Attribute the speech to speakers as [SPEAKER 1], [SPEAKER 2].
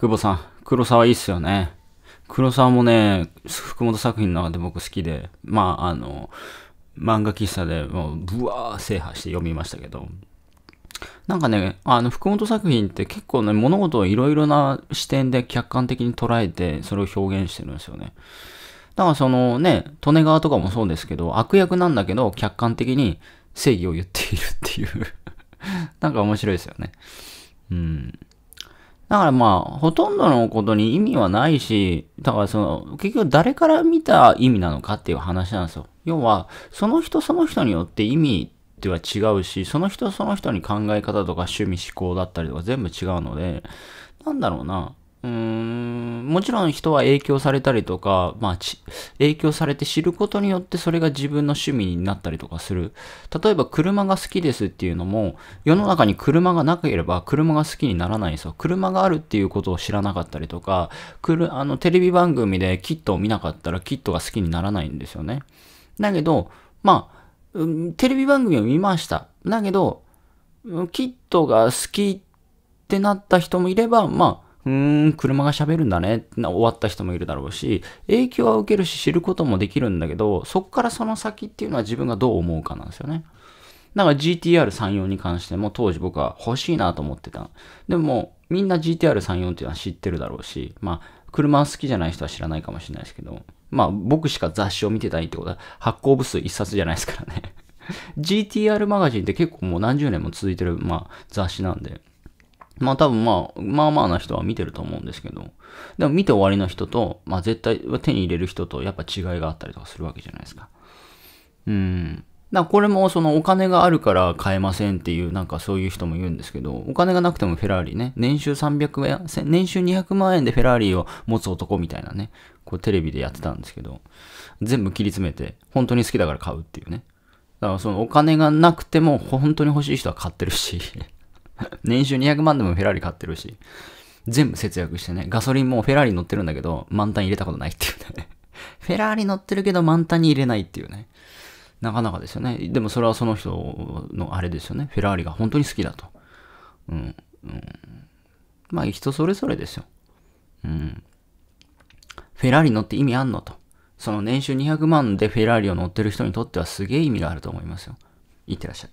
[SPEAKER 1] 久保さん、黒沢いいっすよね。黒沢もね、福本作品の中で僕好きで、まあ、あの、漫画喫茶でもう、ぶわー制覇して読みましたけど、なんかね、あの、福本作品って結構ね、物事をいろいろな視点で客観的に捉えて、それを表現してるんですよね。だからそのね、利根川とかもそうですけど、悪役なんだけど、客観的に正義を言っているっていう なんか面白いですよね。うん。だからまあ、ほとんどのことに意味はないし、だからその、結局誰から見た意味なのかっていう話なんですよ。要は、その人その人によって意味っては違うし、その人その人に考え方とか趣味思考だったりとか全部違うので、なんだろうな、うーん、もちろん人は影響されたりとか、まあ、影響されて知ることによってそれが自分の趣味になったりとかする。例えば車が好きですっていうのも、世の中に車がなければ車が好きにならないんですよ。車があるっていうことを知らなかったりとか、くるあのテレビ番組でキットを見なかったらキットが好きにならないんですよね。だけど、まあ、ん、テレビ番組を見ました。だけど、キットが好きってなった人もいれば、まあ、うーん、車が喋るんだねって終わった人もいるだろうし、影響は受けるし知ることもできるんだけど、そこからその先っていうのは自分がどう思うかなんですよね。だから GTR34 に関しても当時僕は欲しいなと思ってた。でもみんな GTR34 っていうのは知ってるだろうし、まあ車好きじゃない人は知らないかもしれないですけど、まあ僕しか雑誌を見てないってことは発行部数1冊じゃないですからね。GTR マガジンって結構もう何十年も続いてる、まあ、雑誌なんで、まあ多分まあ、まあまあな人は見てると思うんですけど、でも見て終わりの人と、まあ絶対手に入れる人とやっぱ違いがあったりとかするわけじゃないですか。うん。だこれもそのお金があるから買えませんっていうなんかそういう人も言うんですけど、お金がなくてもフェラーリね、年収300円、年収200万円でフェラーリを持つ男みたいなね、こうテレビでやってたんですけど、全部切り詰めて、本当に好きだから買うっていうね。だからそのお金がなくても本当に欲しい人は買ってるし 年収200万でもフェラーリ買ってるし、全部節約してね、ガソリンもフェラーリ乗ってるんだけど、満タン入れたことないっていうね。フェラーリ乗ってるけど満タンに入れないっていうね。なかなかですよね。でもそれはその人のあれですよね。フェラーリが本当に好きだと。うん。うん、まあ人それぞれですよ。うん。フェラーリ乗って意味あんのと。その年収200万でフェラーリを乗ってる人にとってはすげえ意味があると思いますよ。いってらっしゃい。